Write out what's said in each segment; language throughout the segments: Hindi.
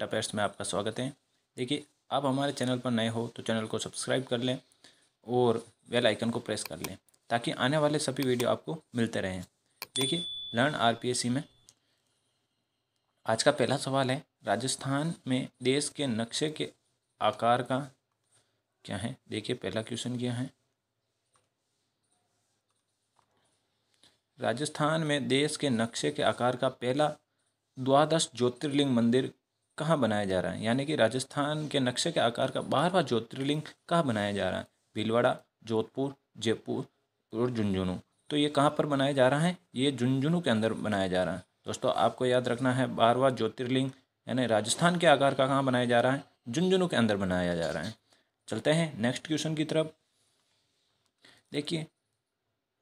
टापेस्ट में आपका स्वागत है देखिए आप हमारे चैनल पर नए हो तो चैनल को सब्सक्राइब कर लें और बेल आइकन को प्रेस कर लें ताकि आने वाले सभी वीडियो आपको मिलते रहें देखिए लर्न आरपीएससी में आज का पहला सवाल है राजस्थान में देश के नक्शे के आकार का क्या है देखिए पहला क्वेश्चन क्या है राजस्थान में देश के नक्शे के आकार का पहला द्वादश ज्योतिर्लिंग मंदिर कहाँ बनाया जा रहा है यानी कि राजस्थान के नक्शे के आकार का बारहवा ज्योतिर्लिंग कहाँ बनाया जा रहा है भीलवाड़ा जोधपुर जयपुर और झुंझुनू तो ये कहाँ पर बनाया जा रहा है ये झुंझुनू के अंदर बनाया जा रहा है दोस्तों आपको याद रखना है बारवा ज्योतिर्लिंग यानी राजस्थान के आकार का कहाँ बनाया जा रहा है झुंझुनू के अंदर बनाया जा रहा है चलते हैं नेक्स्ट क्वेश्चन की तरफ देखिए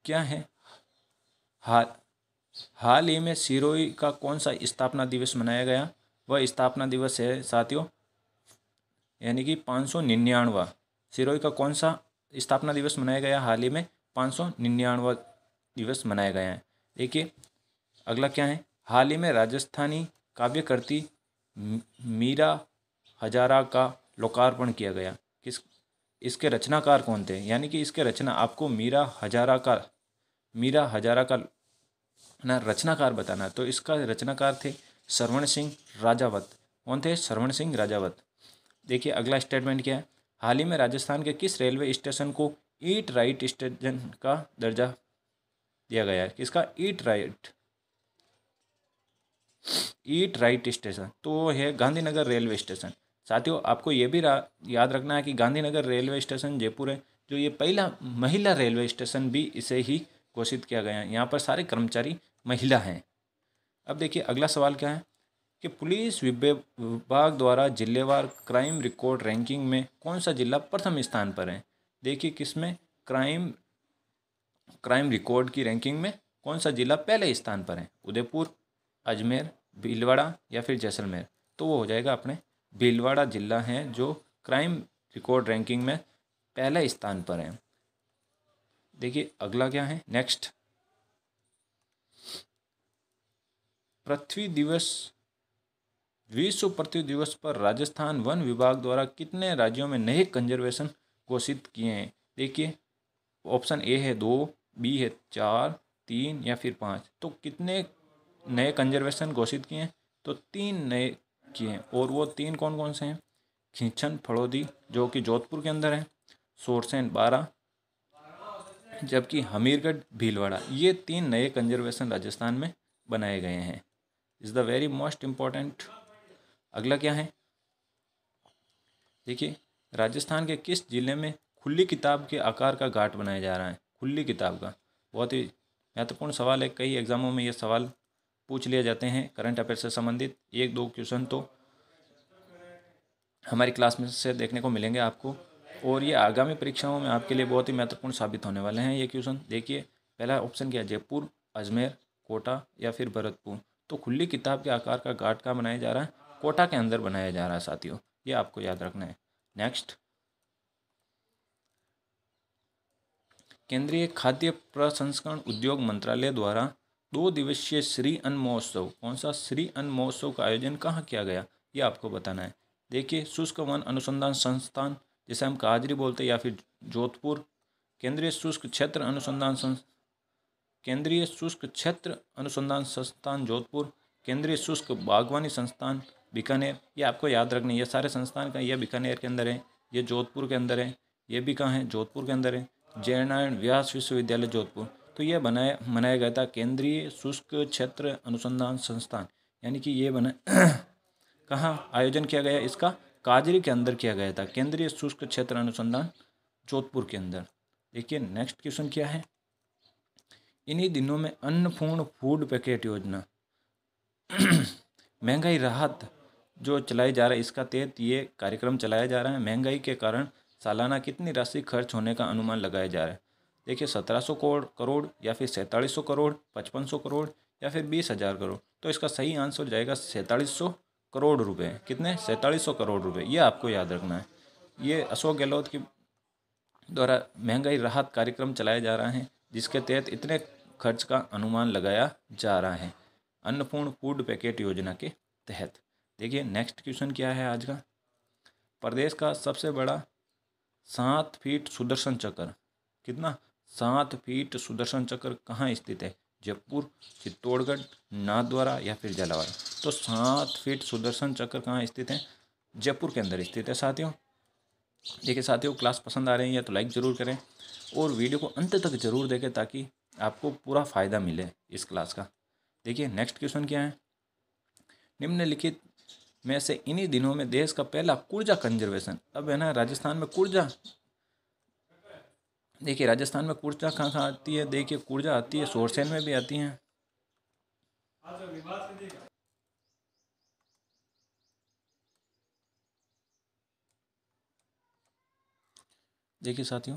क्या है हाल हाल ही में सिरोई का कौन सा स्थापना दिवस मनाया गया वह स्थापना दिवस है साथियों यानी कि पाँच सौ निन्यानवा सिरोही का कौन सा स्थापना दिवस मनाया गया हाल ही में पाँच सौ निन्यानवा दिवस मनाया गया है देखिए अगला क्या है हाल ही में राजस्थानी काव्यकृति मीरा हजारा का लोकार्पण किया गया किस इसके रचनाकार कौन थे यानी कि इसके रचना आपको मीरा हजारा का मीरा हजारा का ना रचनाकार बताना तो इसका रचनाकार थे सरवण सिंह राजावत कौन थे सरवण सिंह राजावत देखिए अगला स्टेटमेंट क्या है हाल ही में राजस्थान के किस रेलवे स्टेशन को ईट राइट स्टेशन का दर्जा दिया गया है किसका eat right eat right station तो है गांधीनगर रेलवे स्टेशन साथियों आपको ये भी याद रखना है कि गांधीनगर रेलवे स्टेशन जयपुर है जो ये पहला महिला रेलवे स्टेशन भी इसे ही घोषित किया गया है यहाँ पर सारे कर्मचारी महिला हैं अब देखिए अगला सवाल क्या है कि पुलिस विभाग द्वारा जिलेवार क्राइम रिकॉर्ड रैंकिंग में कौन सा जिला प्रथम स्थान पर है देखिए किसमें क्राइम क्राइम रिकॉर्ड की रैंकिंग में कौन सा जिला पहले स्थान पर है उदयपुर अजमेर भीलवाड़ा या फिर जैसलमेर तो वो हो जाएगा अपने भीलवाड़ा जिला है जो क्राइम रिकॉर्ड रैंकिंग में पहले स्थान पर है देखिए अगला क्या है नेक्स्ट पृथ्वी दिवस विश्व पृथ्वी दिवस पर राजस्थान वन विभाग द्वारा कितने राज्यों में नए कंजर्वेशन घोषित किए हैं देखिए ऑप्शन ए है दो बी है चार तीन या फिर पाँच तो कितने नए कंजर्वेशन घोषित किए हैं तो तीन नए किए हैं और वो तीन कौन कौन से हैं खिंचन फड़ोदी जो कि जोधपुर के अंदर है सोरसेन बारह जबकि हमीरगढ़ भीलवाड़ा ये तीन नए कंजर्वेशन राजस्थान में बनाए गए हैं is the very most important अगला क्या है देखिए राजस्थान के किस ज़िले में खुली किताब के आकार का घाट बनाया जा रहा है खुली किताब का बहुत ही महत्वपूर्ण सवाल है कई एग्ज़ामों में ये सवाल पूछ लिए जाते हैं करंट अफेयर से संबंधित एक दो क्वेश्चन तो हमारी क्लास में से देखने को मिलेंगे आपको और ये आगामी परीक्षाओं में आपके लिए बहुत ही महत्वपूर्ण साबित होने वाले हैं ये क्वेश्चन देखिए पहला ऑप्शन क्या है जयपुर अजमेर कोटा या फिर भरतपुर तो खुली किताब के आकार का गाट का बनाया जा रहा है कोटा के अंदर बनाया जा रहा है साथियों ये आपको याद रखना है नेक्स्ट केंद्रीय खाद्य प्रसंस्करण उद्योग मंत्रालय द्वारा दो दिवसीय श्री अन्न महोत्सव कौन सा श्री अन्न महोत्सव का आयोजन कहाँ किया गया ये आपको बताना है देखिए शुष्क वन अनुसंधान संस्थान जैसे हम काजरी बोलते हैं या फिर जोधपुर केंद्रीय शुष्क क्षेत्र अनुसंधान संस्थान केंद्रीय शुष्क क्षेत्र अनुसंधान संस्थान जोधपुर केंद्रीय शुष्क बागवानी संस्थान बीकानेर ये आपको याद रखना ये सारे संस्थान का ये बीकानेर के अंदर है ये जोधपुर के अंदर है ये भी कहाँ है जोधपुर के अंदर है जयनारायण व्यास विश्वविद्यालय जोधपुर तो ये बनाया मनाया गया था केंद्रीय शुष्क क्षेत्र अनुसंधान संस्थान यानी कि ये बना कहाँ आयोजन किया गया इसका काजरी के अंदर किया गया था केंद्रीय शुष्क क्षेत्र अनुसंधान जोधपुर के अंदर देखिए नेक्स्ट क्वेश्चन क्या है इन्हीं दिनों में अन्नपूर्ण फूड पैकेट योजना महंगाई राहत जो चलाई जा रहा है इसका तहत ये कार्यक्रम चलाया जा रहा है महंगाई के कारण सालाना कितनी राशि खर्च होने का अनुमान लगाया जा रहा है देखिए सत्रह सौ करोड़ करोड़ या फिर सैंतालीस सौ करोड़ पचपन सौ करोड़ या फिर बीस हज़ार करोड़ तो इसका सही आंसर जाएगा सैंतालीस सौ करोड़ रुपए कितने सैंतालीस सौ करोड़ रुपए ये आपको याद रखना है ये अशोक गहलोत के द्वारा महंगाई राहत कार्यक्रम चलाया जा रहा है जिसके तहत इतने खर्च का अनुमान लगाया जा रहा है अन्नपूर्ण फूड पैकेट योजना के तहत देखिए नेक्स्ट क्वेश्चन क्या है आज का प्रदेश का सबसे बड़ा सात फीट सुदर्शन चक्र कितना सात फीट सुदर्शन चक्र कहाँ स्थित है जयपुर चित्तौड़गढ़ नाथद्वारा या फिर झालावाड़ तो सात फीट सुदर्शन चक्र कहाँ स्थित है जयपुर के अंदर स्थित है साथियों देखिए साथियों क्लास पसंद आ रही है तो लाइक ज़रूर करें और वीडियो को अंत तक ज़रूर देखें ताकि आपको पूरा फ़ायदा मिले इस क्लास का देखिए नेक्स्ट क्वेश्चन क्या है निम्नलिखित में से इन्हीं दिनों में देश का पहला कुर्जा कंजर्वेशन अब है ना राजस्थान में कुर्जा देखिए राजस्थान में कुर्जा कहाँ कहाँ आती है देखिए कुर्जा आती है सोरसेन में भी आती है देखिए साथियों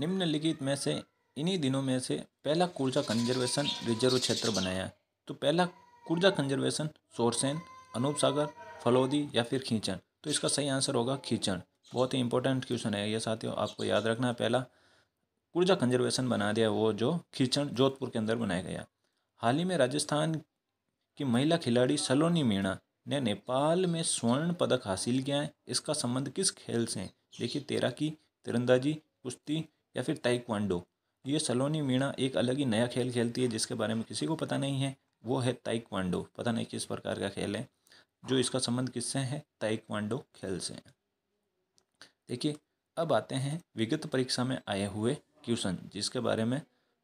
निम्नलिखित में से इन्हीं दिनों में से पहला कुर्जा कंजर्वेशन रिजर्व क्षेत्र बनाया तो पहला कुर्जा कंजर्वेशन सोरसेन अनूप सागर फलौदी या फिर खींचन तो इसका सही आंसर होगा खींचन बहुत ही इंपॉर्टेंट क्वेश्चन है ये साथियों आपको याद रखना है पहला कुर्जा कंजर्वेशन बना दिया वो जो खींचन जोधपुर के अंदर बनाया गया हाल ही में राजस्थान की महिला खिलाड़ी सलोनी मीणा ने नेपाल में स्वर्ण पदक हासिल किया है इसका संबंध किस खेल से है देखिए की तिरंदाजी कुश्ती या फिर ताइक्वांडो ये सलोनी मीणा एक अलग ही नया खेल खेलती है जिसके बारे में किसी को पता नहीं है वो है ताइक्वांडो पता नहीं किस प्रकार का खेल है जो इसका संबंध किससे है ताइक्वांडो खेल से है देखिए अब आते हैं विगत परीक्षा में आए हुए क्वेश्चन जिसके बारे में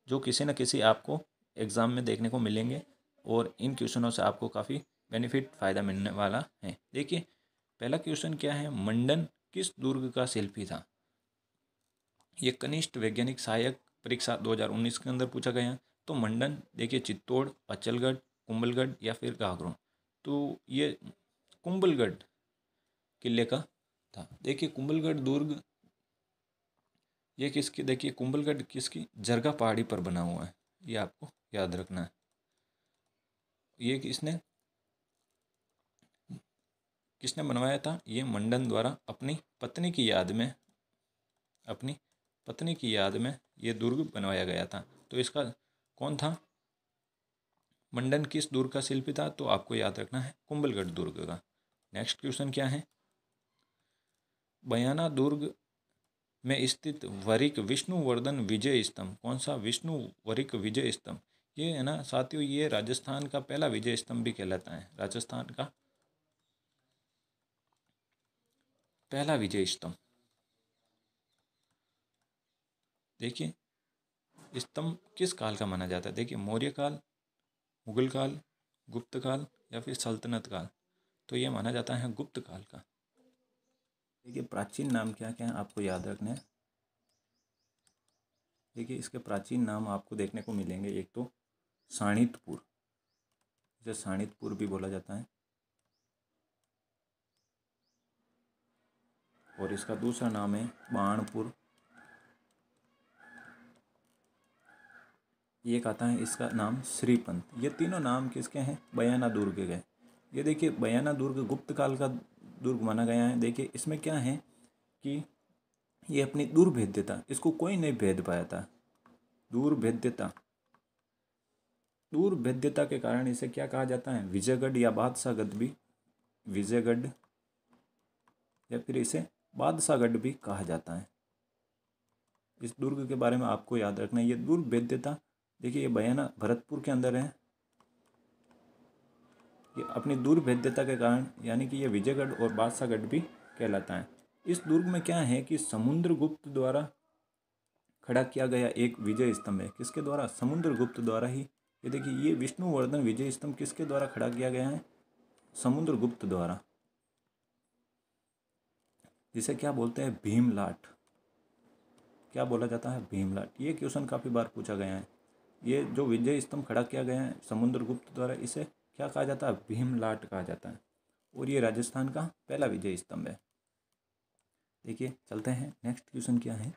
जो किसी न किसी आपको एग्ज़ाम में देखने को मिलेंगे और इन क्वेश्चनों से आपको काफ़ी बेनिफिट फ़ायदा मिलने वाला है देखिए पहला क्वेश्चन क्या है मंडन किस दुर्ग का शिल्पी था ये कनिष्ठ वैज्ञानिक सहायक परीक्षा 2019 के अंदर पूछा गया तो मंडन देखिए चित्तौड़ पचलगढ़ कुंबलगढ़ या फिर घाघरों तो ये कुंबलगढ़ किले का था देखिए कुंबलगढ़ दुर्ग ये किसकी देखिए कुंबलगढ़ किसकी जरगा पहाड़ी पर बना हुआ है ये आपको याद रखना है ये किसने किसने बनवाया था ये मंडन द्वारा अपनी पत्नी की याद में अपनी पत्नी की याद में ये दुर्ग बनवाया गया था तो इसका कौन था मंडन किस दुर्ग का शिल्पी था तो आपको याद रखना है कुंभलगढ़ दुर्ग का नेक्स्ट क्वेश्चन क्या है बयाना दुर्ग में स्थित वरिक विष्णुवर्धन विजय स्तंभ कौन सा विष्णु वरिक विजय स्तंभ ये है ना साथियों ये राजस्थान का पहला विजय स्तंभ भी कहलाता है राजस्थान का पहला विजय स्तंभ देखिए स्तंभ किस काल का माना जाता है देखिए मौर्य काल मुगल काल गुप्त काल या फिर सल्तनत काल तो ये माना जाता है गुप्त काल का देखिए प्राचीन नाम क्या क्या है आपको याद रखना है देखिए इसके प्राचीन नाम आपको देखने को मिलेंगे एक तो साणितपुर इसे साणितपुर भी बोला जाता है और इसका दूसरा नाम है बाणपुर ये एक आता है इसका नाम श्रीपंत ये तीनों नाम किसके हैं बयाना दुर्ग के ये देखिए बयाना दुर्ग गुप्त काल का दुर्ग माना गया है देखिए इसमें क्या है कि ये अपनी दुर्भेद्यता इसको कोई नहीं भेद पाया था दूरभेद्यता दुर्भेद्यता के कारण इसे क्या कहा जाता है विजयगढ़ या बादशाहगढ़ भी विजयगढ़ या फिर इसे बादशाहगढ़ भी कहा जाता है इस दुर्ग के बारे में आपको याद रखना है ये दुर्भेद्यता देखिए ये बयाना भरतपुर के अंदर है ये अपनी दूर भेद्यता के कारण यानी कि ये विजयगढ़ और बादशाहगढ़ भी कहलाता है इस दुर्ग में क्या है कि समुद्रगुप्त द्वारा खड़ा किया गया एक विजय स्तंभ है किसके द्वारा समुद्रगुप्त द्वारा ही ये देखिए ये विष्णुवर्धन विजय स्तंभ किसके द्वारा खड़ा किया गया है समुद्रगुप्त द्वारा जिसे क्या बोलते हैं भीमलाट क्या बोला जाता है भीमलाट ये क्वेश्चन काफ़ी बार पूछा गया है ये जो विजय स्तंभ खड़ा किया गया है समुद्रगुप्त द्वारा इसे क्या कहा जाता है भीमलाट कहा जाता है और ये राजस्थान का पहला विजय स्तंभ है देखिए चलते हैं नेक्स्ट क्वेश्चन क्या है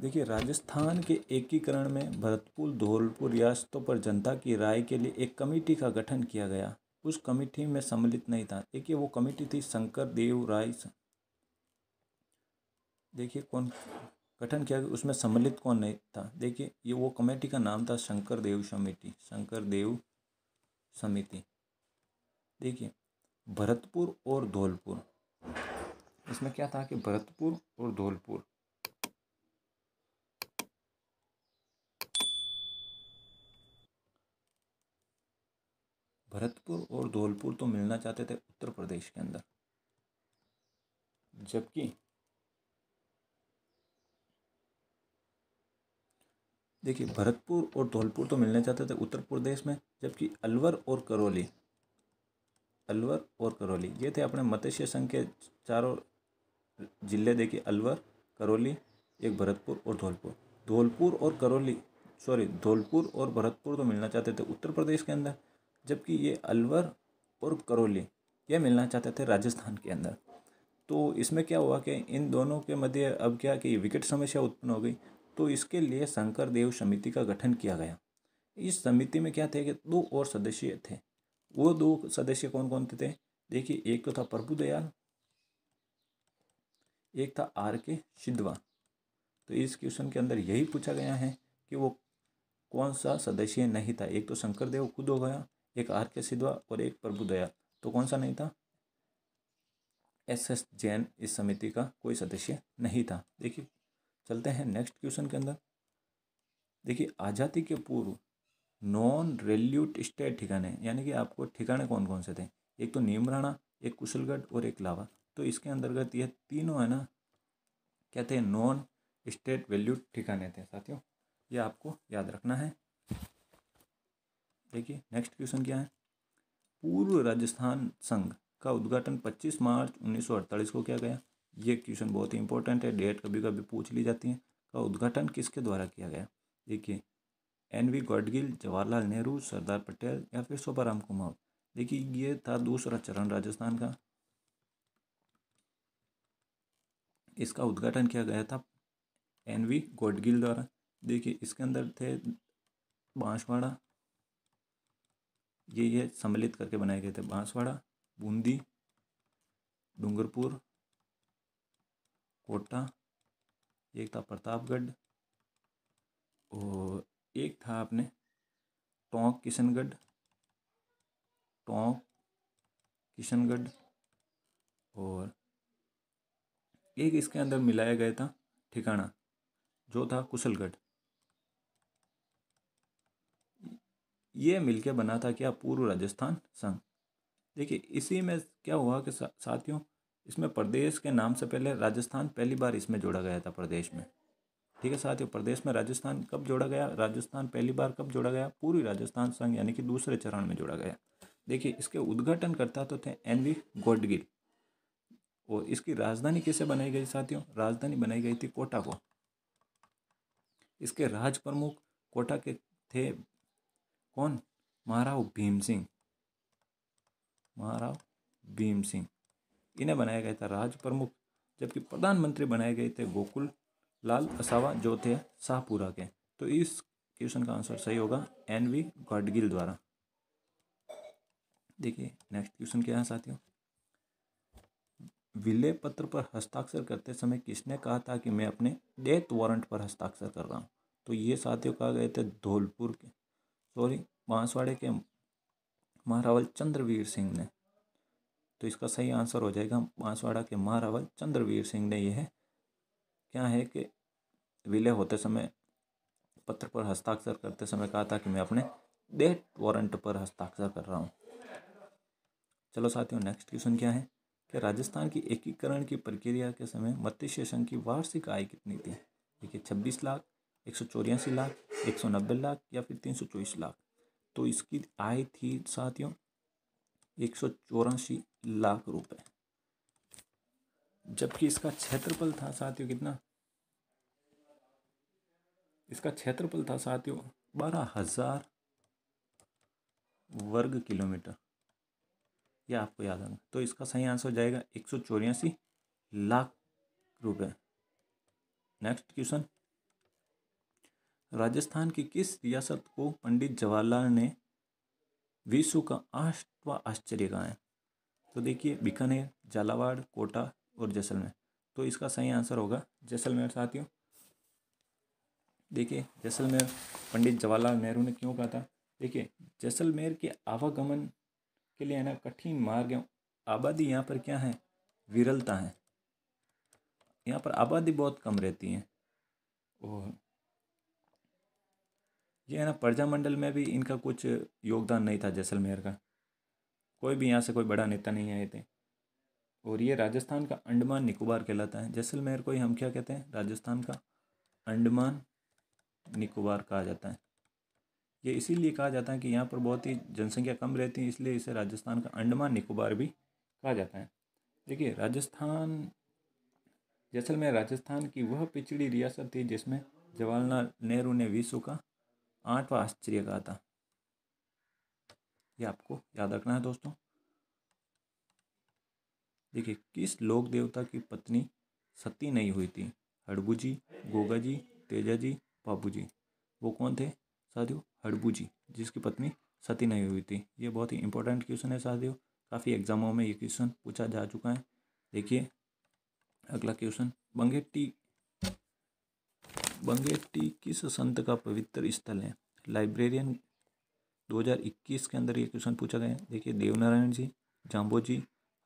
देखिए राजस्थान के एकीकरण में भरतपुर धौलपुर रियासतों पर जनता की राय के लिए एक कमेटी का गठन किया गया उस कमेटी में सम्मिलित नहीं था देखिए वो कमेटी थी शंकर देव राय देखिए कौन गठन किया गया उसमें सम्मिलित कौन नहीं था देखिए ये वो कमेटी का नाम था शंकर देव समिति शंकर देव समिति देखिए भरतपुर और धौलपुर इसमें क्या था कि भरतपुर और धौलपुर भरतपुर और धौलपुर तो मिलना चाहते थे उत्तर प्रदेश के अंदर जबकि देखिए भरतपुर और धौलपुर तो मिलना चाहते थे उत्तर प्रदेश में जबकि अलवर और करौली अलवर और करौली ये थे अपने मत्स्य संघ के चारों जिले देखिए अलवर करौली एक भरतपुर और धौलपुर धौलपुर और करौली सॉरी धौलपुर और भरतपुर तो मिलना चाहते थे उत्तर प्रदेश के अंदर जबकि ये अलवर और करौली ये मिलना चाहते थे राजस्थान के अंदर तो इसमें क्या हुआ कि इन दोनों के मध्य अब क्या कि विकेट समस्या उत्पन्न हो गई तो इसके लिए शंकर देव समिति का गठन किया गया इस समिति में क्या थे कि दो और सदस्य थे वो दो सदस्य कौन कौन थे देखिए एक तो था प्रभु दयाल एक था आर के सिद्धवा तो इस क्वेश्चन के अंदर यही पूछा गया है कि वो कौन सा सदस्य नहीं था एक तो शंकर देव खुद हो गया एक आर के सिद्धवा और एक प्रभु दयाल तो कौन सा नहीं था एस एस जैन इस समिति का कोई सदस्य नहीं था देखिए चलते हैं नेक्स्ट क्वेश्चन के अंदर देखिए आज़ादी के पूर्व नॉन रेल्यूट स्टेट ठिकाने यानी कि आपको ठिकाने कौन कौन से थे एक तो नीमराणा एक कुशलगढ़ और एक लावा तो इसके अंतर्गत यह तीनों है ना क्या थे नॉन स्टेट वेल्यूट ठिकाने थे साथियों ये आपको याद रखना है देखिए नेक्स्ट क्वेश्चन क्या है पूर्व राजस्थान संघ का उद्घाटन 25 मार्च 1948 को किया गया ये क्वेश्चन बहुत ही इंपॉर्टेंट है डेट कभी कभी पूछ ली जाती है का उद्घाटन किसके द्वारा किया गया देखिए एन वी गॉडगिल जवाहरलाल नेहरू सरदार पटेल या फिर शोभाराम कुमार देखिए ये था दूसरा चरण राजस्थान का इसका उद्घाटन किया गया था एन वी गोडगिल द्वारा देखिए इसके अंदर थे बांसवाड़ा ये ये सम्मिलित करके बनाए गए थे बांसवाड़ा बूंदी डूंगरपुर कोटा एक था प्रतापगढ़ और एक था आपने टोंक किशनगढ़ टोंक किशनगढ़ और एक इसके अंदर मिलाया गया था ठिकाना जो था कुशलगढ़ ये मिलके बना था क्या पूर्व राजस्थान संघ देखिए इसी में क्या हुआ कि साथियों इसमें प्रदेश के नाम से पहले राजस्थान पहली बार इसमें जोड़ा गया था प्रदेश में ठीक है साथियों प्रदेश में राजस्थान कब जोड़ा गया राजस्थान पहली बार कब जोड़ा गया पूर्वी राजस्थान संघ यानी कि दूसरे चरण में जोड़ा गया देखिए इसके उद्घाटन करता तो थे एन वी गोडगिल और इसकी राजधानी कैसे बनाई गई साथियों राजधानी बनाई गई थी कोटा को इसके राज प्रमुख कोटा के थे कौन महाराव भीम सिंह महाराव भीम सिंह इन्हें बनाया गया था राज प्रमुख जबकि प्रधानमंत्री बनाए गए थे गोकुल लाल असावा जो थे शाहपुरा के तो इस क्वेश्चन का आंसर सही होगा एन वी गाडगिल द्वारा देखिए नेक्स्ट क्वेश्चन क्या है साथियों विलय पत्र पर हस्ताक्षर करते समय किसने कहा था कि मैं अपने डेथ वारंट पर हस्ताक्षर कर रहा हूँ तो ये साथियों कहा गए थे धौलपुर के सॉरी बांसवाड़े के महारावल चंद्रवीर सिंह ने तो इसका सही आंसर हो जाएगा बांसवाड़ा के महारावल चंद्रवीर सिंह ने यह क्या है कि विलय होते समय पत्र पर हस्ताक्षर करते समय कहा था कि मैं अपने डेथ वारंट पर हस्ताक्षर कर रहा हूँ चलो साथियों नेक्स्ट क्वेश्चन क्या है कि राजस्थान की एकीकरण की प्रक्रिया के समय मत्स्य संघ की वार्षिक आय कितनी थी देखिए छब्बीस लाख एक सौ चौरासी लाख एक सौ नब्बे लाख या फिर तीन सौ चौबीस लाख तो इसकी आय थी साथियों एक सौ चौरासी लाख रुपए जबकि इसका क्षेत्रफल था साथियों कितना इसका क्षेत्रफल था साथियों बारह हजार वर्ग किलोमीटर यह आपको याद होगा तो इसका सही आंसर हो जाएगा एक सौ चौरासी लाख रुपए नेक्स्ट क्वेश्चन राजस्थान की किस रियासत को पंडित जवाहरलाल ने विश्व का आठवां आश्चर्य कहा है तो देखिए बीकानेर झालावाड़ कोटा और जैसलमेर तो इसका सही आंसर होगा जैसलमेर साथियों देखिए जैसलमेर पंडित जवाहरलाल नेहरू ने क्यों कहा था देखिए जैसलमेर के आवागमन के लिए है ना कठिन मार्ग है आबादी यहाँ पर क्या है विरलता है यहाँ पर आबादी बहुत कम रहती है और ये है ना प्रजामंडल में भी इनका कुछ योगदान नहीं था जैसलमेर का कोई भी यहाँ से कोई बड़ा नेता नहीं आए थे और ये राजस्थान का अंडमान निकोबार कहलाता है जैसलमेर को ही हम क्या कहते हैं राजस्थान का अंडमान निकोबार कहा जाता है ये इसीलिए कहा जाता है कि यहाँ पर बहुत ही जनसंख्या कम रहती है इसलिए इसे राजस्थान का अंडमान निकोबार भी कहा जाता है देखिए राजस्थान जैसलमेर राजस्थान की वह पिछड़ी रियासत थी जिसमें जवाहरलाल नेहरू ने विश्व का आठवां आश्चर्य कहा था ये आपको याद रखना है दोस्तों देखिए किस लोक देवता की पत्नी सती नहीं हुई थी हड़बू जी गोगा जी तेजा जी बाबू जी वो कौन थे साथियों हड़बू जी जिसकी पत्नी सती नहीं हुई थी ये बहुत ही इंपॉर्टेंट क्वेश्चन है साथियों काफ़ी एग्जामों में ये क्वेश्चन पूछा जा चुका है देखिए अगला क्वेश्चन बंगेटी बंगेटी किस संत का पवित्र स्थल है लाइब्रेरियन 2021 के अंदर ये क्वेश्चन पूछा गया है देखिए देवनारायण जी जाम्बो जी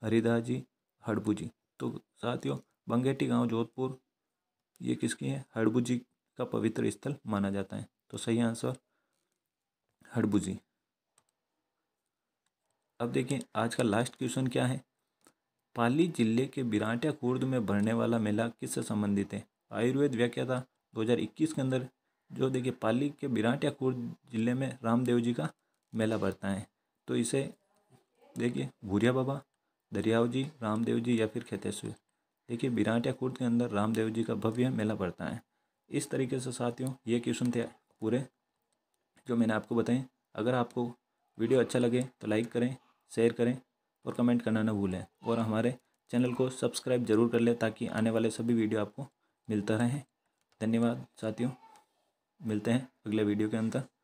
हरिदास जी हड़बू जी तो साथियों बंगेटी गांव जोधपुर ये किसकी है हड़बू जी का पवित्र स्थल माना जाता है तो सही आंसर हड़बू जी अब देखिए आज का लास्ट क्वेश्चन क्या है पाली जिले के बिराटिया खुर्द में भरने वाला मेला किससे संबंधित है आयुर्वेद व्याख्या था 2021 के अंदर जो देखिए पाली के बिराट या खुर्द जिले में रामदेव जी का मेला भरता है तो इसे देखिए भूरिया बाबा दरियाव जी रामदेव जी या फिर खेतेश्वर देखिए बिराट या खुर्द के अंदर रामदेव जी का भव्य मेला भरता है इस तरीके से साथियों ये क्वेश्चन थे पूरे जो मैंने आपको बताएं अगर आपको वीडियो अच्छा लगे तो लाइक करें शेयर करें और कमेंट करना ना भूलें और हमारे चैनल को सब्सक्राइब जरूर कर लें ताकि आने वाले सभी वीडियो आपको मिलता रहें धन्यवाद साथियों मिलते हैं अगले वीडियो के अंदर